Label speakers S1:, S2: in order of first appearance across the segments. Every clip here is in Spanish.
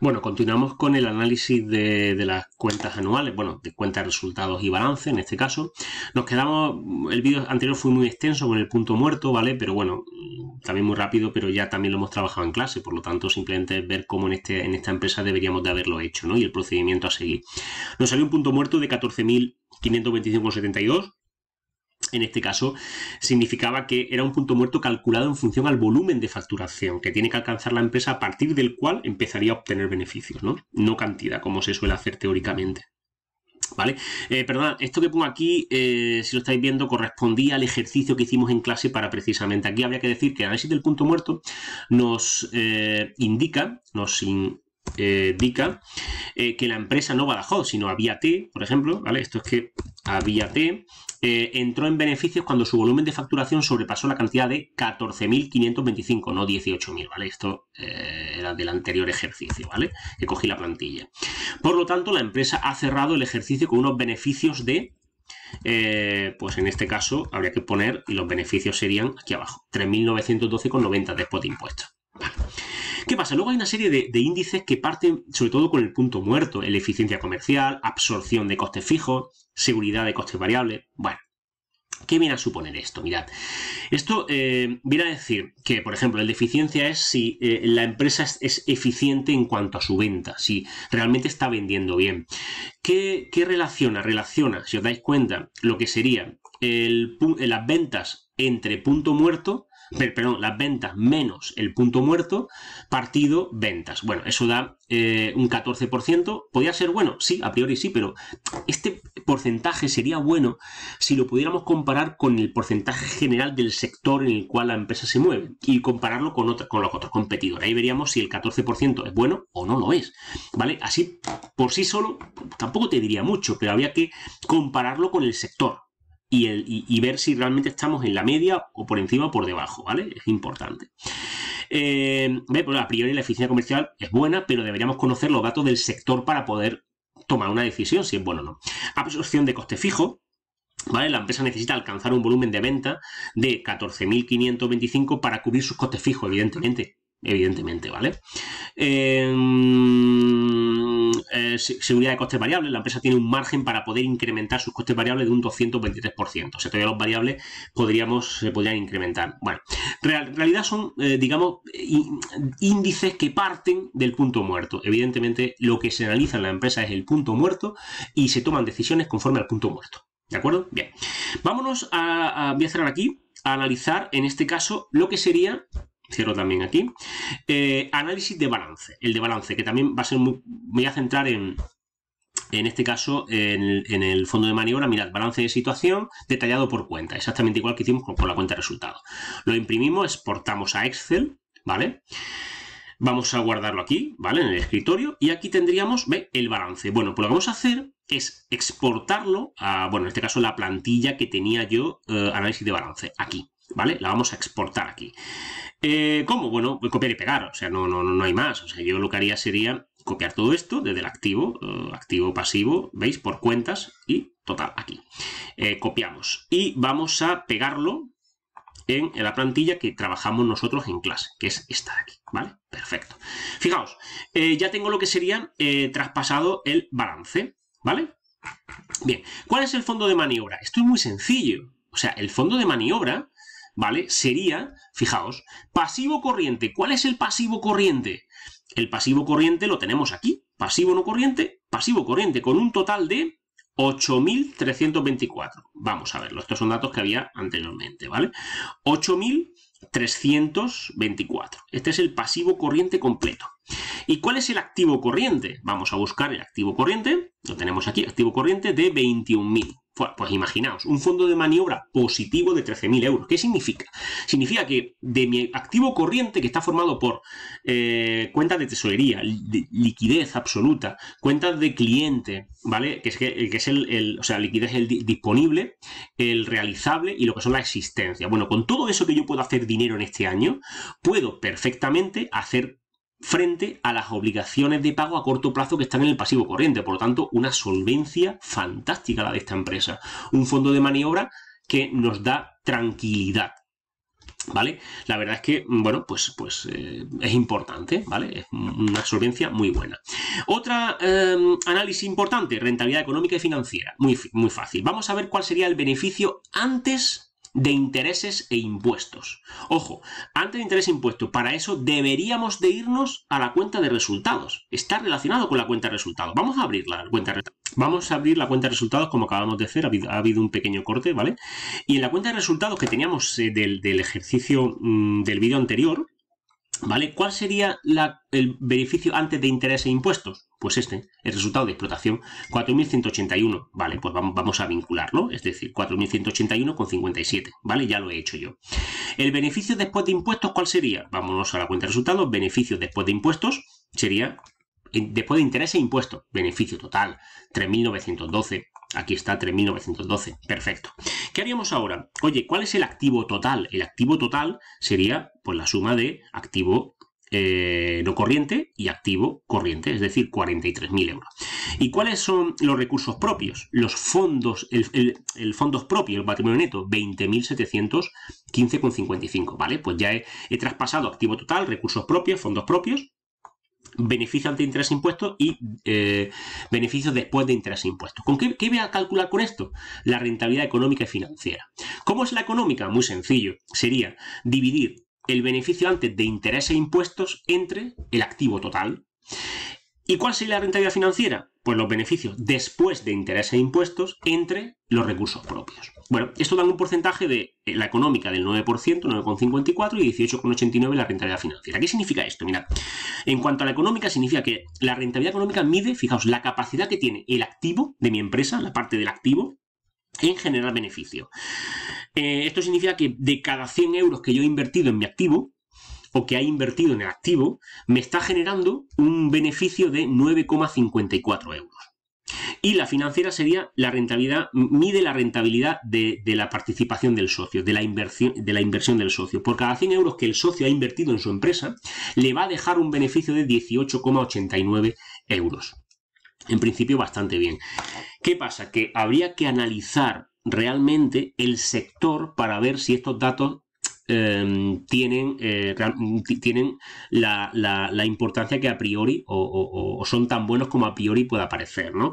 S1: Bueno, continuamos con el análisis de, las cuentas anuales, bueno, de cuentas, resultados y balance en este caso. Nos quedamos, el vídeo anterior fue muy extenso con el punto muerto, ¿vale? Pero bueno, también muy rápido, pero ya también lo hemos trabajado en clase, por lo tanto simplemente ver cómo en, este, en esta empresa deberíamos de haberlo hecho, ¿no? Y el procedimiento a seguir. Nos salió un punto muerto de 14.525,72 en este caso significaba que era un punto muerto calculado en función al volumen de facturación que tiene que alcanzar la empresa a partir del cual empezaría a obtener beneficios, ¿no? No cantidad, como se suele hacer teóricamente. ¿Vale? Eh, perdón, esto que pongo aquí, eh, si lo estáis viendo, correspondía al ejercicio que hicimos en clase para precisamente. Aquí habría que decir que el análisis del punto muerto nos eh, indica, nos indica que la empresa no Badajoz, sino había T, por ejemplo, ¿vale? Esto es que a T, eh, entró en beneficios cuando su volumen de facturación sobrepasó la cantidad de 14.525, no 18.000, ¿vale? Esto eh, era del anterior ejercicio, ¿vale? Que cogí la plantilla. Por lo tanto, la empresa ha cerrado el ejercicio con unos beneficios de eh, pues en este caso habría que poner, y los beneficios serían aquí abajo, 3.912,90 después de impuestos. ¿Qué pasa? Luego hay una serie de, índices que parten sobre todo con el punto muerto, la eficiencia comercial, absorción de costes fijos, seguridad de costes variables. Bueno, ¿qué viene a suponer esto? Mirad, esto eh, viene a decir que, por ejemplo, la eficiencia es si eh, la empresa es, eficiente en cuanto a su venta, si realmente está vendiendo bien. ¿Qué, relaciona? Relaciona, si os dais cuenta, lo que serían las ventas entre punto muerto perdón, las ventas menos el punto muerto, partido ventas. Bueno, eso da eh, un 14%. ¿Podría ser bueno? Sí, a priori sí, pero este porcentaje sería bueno si lo pudiéramos comparar con el porcentaje general del sector en el cual la empresa se mueve y compararlo con, otra, con los otros competidores. Ahí veríamos si el 14% es bueno o no lo es. ¿Vale? Así, por sí solo, tampoco te diría mucho, pero había que compararlo con el sector y, ver si realmente estamos en la media o por encima o por debajo, ¿vale? Es importante. Eh, bueno, a priori la eficiencia comercial es buena, pero deberíamos conocer los datos del sector para poder tomar una decisión si es bueno o no. Absorción de coste fijo, ¿Vale? La empresa necesita alcanzar un volumen de venta de 14.525 para cubrir sus costes fijos, evidentemente. Evidentemente, ¿vale? Eh... Eh, seguridad de costes variables. La empresa tiene un margen para poder incrementar sus costes variables de un 223%. O sea, todavía los variables podríamos, se podrían incrementar. Bueno, en realidad son, eh, digamos, índices que parten del punto muerto. Evidentemente, lo que se analiza en la empresa es el punto muerto y se toman decisiones conforme al punto muerto. ¿De acuerdo? Bien. Vámonos a, a voy a cerrar aquí, a analizar en este caso lo que sería cierro también aquí. Eh, análisis de balance. El de balance, que también va a ser muy. voy a centrar en. En este caso, en, el fondo de maniobra, mirad, balance de situación detallado por cuenta, exactamente igual que hicimos con, la cuenta de resultados. Lo imprimimos, exportamos a Excel, ¿vale? Vamos a guardarlo aquí, ¿vale? En el escritorio. Y aquí tendríamos el balance. Bueno, pues lo que vamos a hacer es exportarlo a, bueno, en este caso la plantilla que tenía yo eh, análisis de balance, aquí. ¿vale? La vamos a exportar aquí. Eh, ¿Cómo? Bueno, copiar y pegar, o sea, no, no, no hay más. O sea, yo lo que haría sería copiar todo esto desde el activo, eh, activo pasivo, ¿veis? Por cuentas y total, aquí. Eh, copiamos y vamos a pegarlo en la plantilla que trabajamos nosotros en clase, que es esta de aquí, ¿vale? Perfecto. Fijaos, ya tengo lo que sería traspasado el balance, ¿vale? Bien, ¿cuál es el fondo de maniobra? Esto es muy sencillo. O sea, el fondo de maniobra ¿vale? Sería, fijaos, pasivo corriente. ¿Cuál es el pasivo corriente? El pasivo corriente lo tenemos aquí, pasivo no corriente, pasivo corriente, con un total de 8.324. Vamos a verlo, estos son datos que había anteriormente, ¿vale? 8.324. Este es el pasivo corriente completo. ¿Y cuál es el activo corriente? Vamos a buscar el activo corriente, lo tenemos aquí, activo corriente de 21.000. Pues, pues, imaginaos, un fondo de maniobra positivo de 13.000 euros. ¿Qué significa? Significa que de mi activo corriente, que está formado por eh, cuentas de tesorería, liquidez absoluta, cuentas de cliente, ¿vale? Que es, el, o sea, liquidez el disponible, el realizable y lo que son la existencia. Bueno, con todo eso que yo puedo hacer dinero en este año, puedo perfectamente hacer frente a las obligaciones de pago a corto plazo que están en el pasivo corriente. Por lo tanto, una solvencia fantástica la de esta empresa. Un fondo de maniobra que nos da tranquilidad. ¿Vale? La verdad es que, bueno, pues, pues eh, es importante, ¿vale? Es una solvencia muy buena. Otra em, análisis importante, rentabilidad económica y financiera. Muy, muy fácil. Vamos a ver cuál sería el beneficio antes de intereses e impuestos. Ojo, antes de interés e impuestos, para eso deberíamos de irnos a la cuenta de resultados. Está relacionado con la cuenta de resultados. Vamos a abrir la cuenta de resultados. Vamos a abrir la cuenta de resultados como acabamos de hacer, ha habido, un pequeño corte, ¿vale? Y en la cuenta de resultados que teníamos eh, del, ejercicio mm, del vídeo anterior, ¿Vale? ¿Cuál sería el beneficio antes de intereses e impuestos? Pues este, el resultado de explotación, 4.181. Vale, pues vamos, a vincularlo, es decir, 57 Vale, ya lo he hecho yo. El beneficio después de impuestos, ¿cuál sería? Vámonos a la cuenta de resultados. Beneficio después de impuestos sería, después de intereses e impuestos, beneficio total, 3.912. Aquí está 3.912. Perfecto. ¿Qué haríamos ahora? Oye, ¿cuál es el activo total? El activo total sería pues, la suma de activo eh, no corriente y activo corriente, es decir, 43.000 euros. ¿Y cuáles son los recursos propios? Los fondos, el, el, fondos propio, el patrimonio neto, 20.715,55, ¿vale? Pues ya he traspasado activo total, recursos propios, fondos propios, beneficio antes de interés e impuestos y eh, beneficios después de interés e impuestos. ¿Con qué, qué, voy a calcular con esto? La rentabilidad económica y financiera. ¿Cómo es la económica? Muy sencillo. Sería dividir el beneficio antes de interés e impuestos entre el activo total. ¿Y cuál sería la rentabilidad financiera? Pues los beneficios después de intereses e impuestos entre los recursos propios. Bueno, esto da un porcentaje de eh, la económica del 9%, 9,54 y 18,89 la rentabilidad financiera. ¿Qué significa esto? Mira, en cuanto a la económica, significa que la rentabilidad económica mide, fijaos, la capacidad que tiene el activo de mi empresa, la parte del activo, en generar beneficio. Eh, esto significa que de cada 100 euros que yo he invertido en mi activo, o que ha invertido en el activo, me está generando un beneficio de 9,54 euros. Y la financiera sería la rentabilidad, mide la rentabilidad de, la participación del socio, de la, inversión, de la inversión del socio. Por cada 100 euros que el socio ha invertido en su empresa, le va a dejar un beneficio de 18,89 euros. En principio, bastante bien. ¿Qué pasa? Que habría que analizar realmente el sector para ver si estos datos Em, tienen, eh, tienen la, importancia que a priori o, son tan buenos como a priori pueda parecer, ¿no?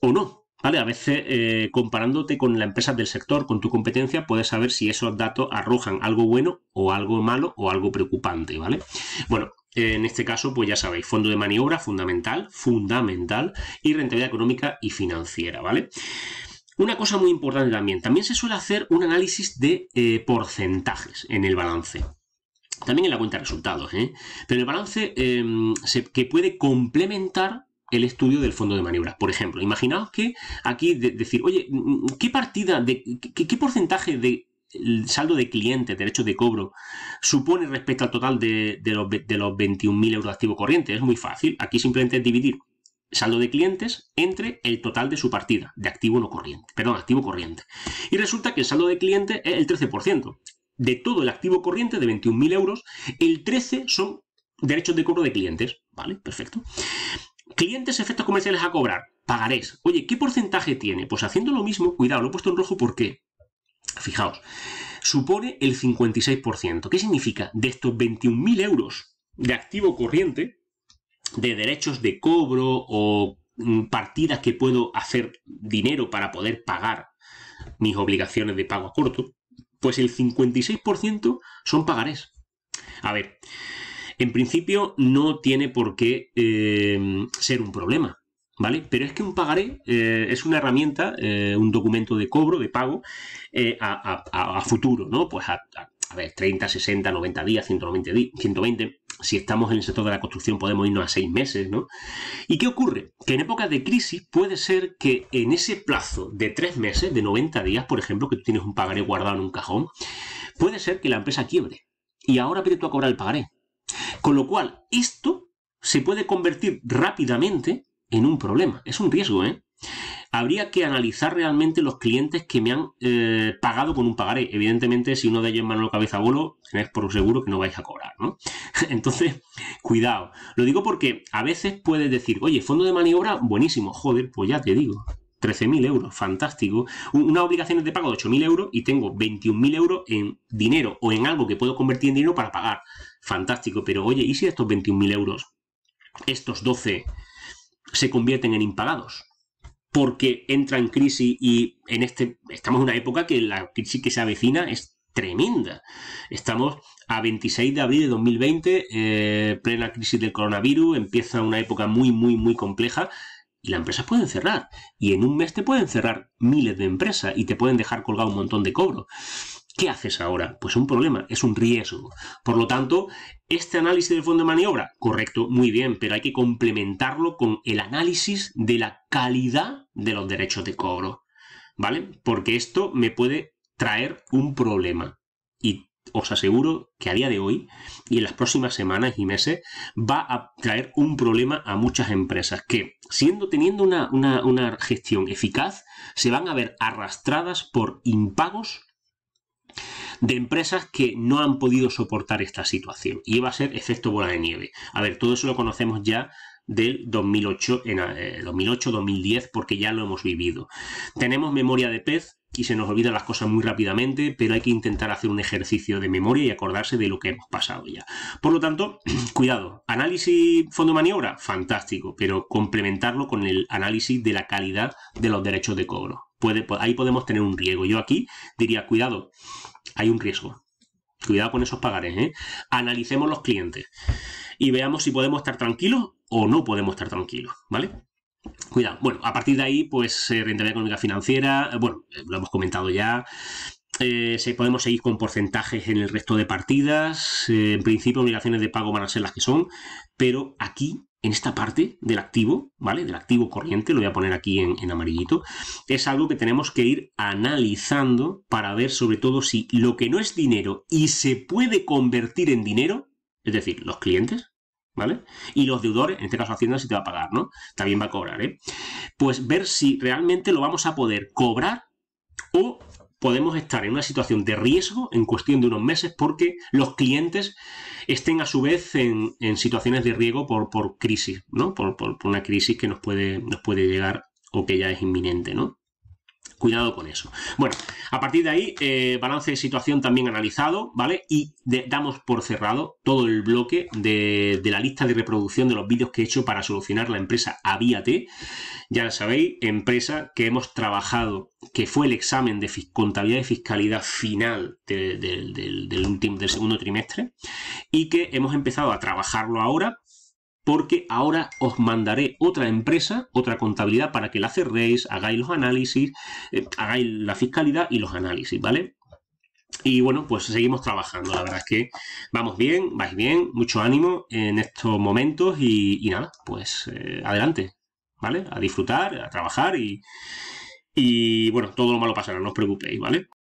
S1: O no. ¿Vale? A veces, eh, comparándote con la empresa del sector, con tu competencia, puedes saber si esos datos arrojan algo bueno o algo malo o algo preocupante, ¿vale? Bueno, en este caso, pues ya sabéis, fondo de maniobra fundamental, fundamental, y rentabilidad económica y financiera, ¿vale? Una cosa muy importante también, también se suele hacer un análisis de eh, porcentajes en el balance. También en la cuenta de resultados, ¿eh? pero el balance em, que puede complementar el estudio del fondo de maniobras. Por ejemplo, imaginaos que aquí decir, oye, mm, mm, ¿qué partida, de, qué, porcentaje de saldo de cliente, derecho de cobro, supone respecto al total de, los, de los 21.000 euros de activo corriente? Es muy fácil. Aquí simplemente es dividir saldo de clientes entre el total de su partida, de activo no corriente, perdón, activo corriente. Y resulta que el saldo de clientes es el 13%. De todo el activo corriente de 21.000 euros, el 13 son derechos de cobro de clientes. Vale, perfecto. Clientes, efectos comerciales a cobrar, pagaréis. Oye, ¿qué porcentaje tiene? Pues haciendo lo mismo, cuidado, lo he puesto en rojo porque, fijaos, supone el 56%. ¿Qué significa? De estos 21.000 euros de activo corriente, de derechos de cobro o mm, partidas que puedo hacer dinero para poder pagar mis obligaciones de pago a corto, pues el 56% son pagarés. A ver, en principio no tiene por qué eh, ser un problema, ¿vale? Pero es que un pagaré eh, es una herramienta, eh, un documento de cobro, de pago, a, futuro, ¿no? Pues a, ver, 30, 60, 90 días, 120, 120 si estamos en el sector de la construcción podemos irnos a seis meses, ¿no? ¿Y qué ocurre? Que en épocas de crisis puede ser que en ese plazo de tres meses, de 90 días, por ejemplo, que tú tienes un pagaré guardado en un cajón, puede ser que la empresa quiebre. Y ahora pide tú a cobrar el pagaré. Con lo cual, esto se puede convertir rápidamente en un problema. Es un riesgo, ¿eh? habría que analizar realmente los clientes que me han eh, pagado con un pagaré. Evidentemente, si uno de ellos es cabeza Bolo, tenéis por seguro que no vais a cobrar, ¿no? Entonces, cuidado. Lo digo porque a veces puedes decir, oye, fondo de maniobra, buenísimo, joder, pues ya te digo. 13.000 euros, fantástico. Unas obligaciones de pago de 8.000 euros y tengo 21.000 euros en dinero o en algo que puedo convertir en dinero para pagar. Fantástico, pero oye, ¿y si estos 21.000 euros, estos 12, se convierten en impagados? porque entra en crisis y en este estamos en una época que la crisis que se avecina es tremenda. Estamos a 26 de abril de 2020, eh, plena crisis del coronavirus, empieza una época muy, muy, muy compleja y las empresas pueden cerrar. Y en un mes te pueden cerrar miles de empresas y te pueden dejar colgado un montón de cobro. ¿Qué haces ahora? Pues un problema, es un riesgo. Por lo tanto, este análisis del fondo de maniobra, correcto, muy bien, pero hay que complementarlo con el análisis de la calidad de los derechos de cobro, ¿vale? Porque esto me puede traer un problema. Y os aseguro que a día de hoy y en las próximas semanas y meses va a traer un problema a muchas empresas que, siendo teniendo una, una gestión eficaz, se van a ver arrastradas por impagos de empresas que no han podido soportar esta situación. Y va a ser efecto bola de nieve. A ver, todo eso lo conocemos ya del 2008, en 2008-2010, eh, porque ya lo hemos vivido. Tenemos memoria de pez y se nos olvidan las cosas muy rápidamente, pero hay que intentar hacer un ejercicio de memoria y acordarse de lo que hemos pasado ya. Por lo tanto, cuidado, análisis fondo maniobra, fantástico, pero complementarlo con el análisis de la calidad de los derechos de cobro. Puede, ahí podemos tener un riesgo. Yo aquí diría, cuidado, hay un riesgo. Cuidado con esos pagares. ¿eh? Analicemos los clientes y veamos si podemos estar tranquilos o no podemos estar tranquilos. ¿Vale? Cuidado. Bueno, a partir de ahí, pues eh, rentabilidad económica financiera, eh, bueno, lo hemos comentado ya, podemos seguir con porcentajes en el resto de partidas. en principio, obligaciones de pago van a ser las que son, pero aquí en esta parte del activo, ¿vale? Del activo corriente, lo voy a poner aquí en, amarillito, es algo que tenemos que ir analizando para ver sobre todo si lo que no es dinero y se puede convertir en dinero, es decir, los clientes, ¿vale? Y los deudores, en este caso Hacienda si te va a pagar, ¿no? También va a cobrar, ¿eh? Pues ver si realmente lo vamos a poder cobrar o podemos estar en una situación de riesgo en cuestión de unos meses porque los clientes estén a su vez en, situaciones de riesgo por, crisis, ¿no? Por, por, una crisis que nos puede, nos puede llegar o que ya es inminente, ¿no? Cuidado con eso. Bueno, a partir de ahí, eh, balance de situación también analizado, ¿vale? Y damos por cerrado todo el bloque de, la lista de reproducción de los vídeos que he hecho para solucionar la empresa Aviate. Ya sabéis, empresa que hemos trabajado, que fue el examen de contabilidad y fiscalidad final del, último, del segundo trimestre, y que hemos empezado a trabajarlo ahora porque ahora os mandaré otra empresa, otra contabilidad para que la cerréis, hagáis los análisis, eh, hagáis la fiscalidad y los análisis, ¿vale? Y bueno, pues seguimos trabajando. La verdad es que vamos bien, vais bien, mucho ánimo en estos momentos y, nada, pues eh, adelante, ¿vale? A disfrutar, a trabajar y, y bueno, todo lo malo pasará, no os preocupéis, ¿vale?